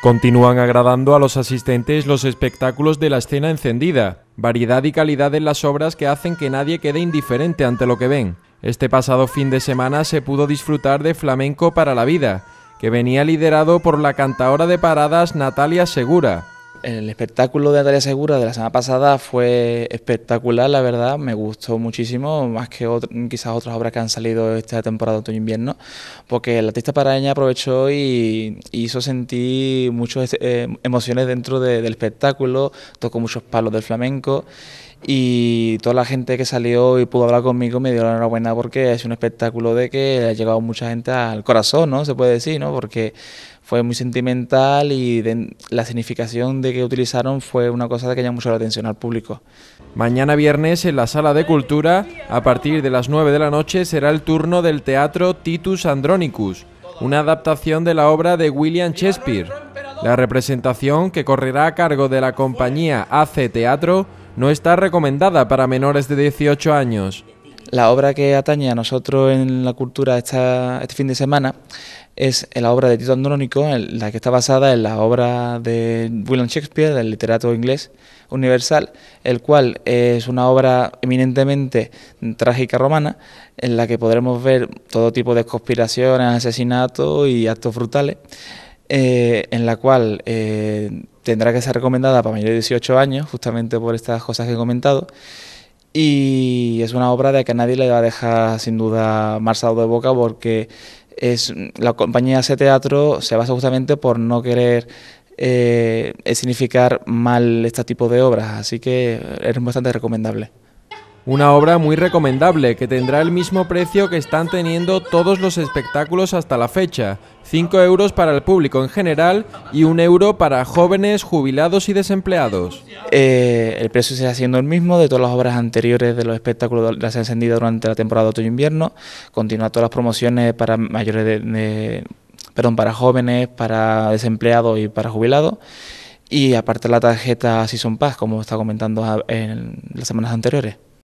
Continúan agradando a los asistentes los espectáculos de la escena encendida, variedad y calidad en las obras que hacen que nadie quede indiferente ante lo que ven. Este pasado fin de semana se pudo disfrutar de Flamenco para la Vida, que venía liderado por la cantaora de paradas Natalia Segura, el espectáculo de Natalia Segura de la semana pasada fue espectacular, la verdad, me gustó muchísimo, más que quizás otras obras que han salido esta temporada otoño-invierno, e porque el artista paraña aprovechó y hizo sentir muchas eh, emociones dentro del espectáculo, tocó muchos palos del flamenco y toda la gente que salió y pudo hablar conmigo me dio la enhorabuena porque es un espectáculo de que ha llegado mucha gente al corazón, ¿no? Se puede decir, ¿no? Porque fue muy sentimental y la significación de que utilizaron fue una cosa que llamó mucho la atención al público. Mañana viernes en la Sala de Cultura, a partir de las 9 de la noche, será el turno del teatro Titus Andronicus, una adaptación de la obra de William Shakespeare. La representación, que correrá a cargo de la compañía AC Teatro, no está recomendada para menores de 18 años. La obra que atañe a nosotros en la cultura este fin de semana es la obra de Tito Andrónico, la que está basada en la obra de William Shakespeare, del literato inglés universal, el cual es una obra eminentemente trágica romana, en la que podremos ver todo tipo de conspiraciones, asesinatos y actos brutales. Eh, en la cual eh, tendrá que ser recomendada para mayores de 18 años, justamente por estas cosas que he comentado. Y es una obra de que nadie le va a dejar sin duda marsado de boca porque es, la compañía de teatro se basa justamente por no querer eh, significar mal este tipo de obras, así que es bastante recomendable. Una obra muy recomendable que tendrá el mismo precio que están teniendo todos los espectáculos hasta la fecha, 5 euros para el público en general y 1 euro para jóvenes, jubilados y desempleados. Eh, el precio sigue siendo el mismo de todas las obras anteriores de los espectáculos se las encendido durante la temporada otoño-invierno. Continúa todas las promociones para mayores perdón, para jóvenes, para desempleados y para jubilados. Y aparte la tarjeta Season Pass, como está comentando en las semanas anteriores.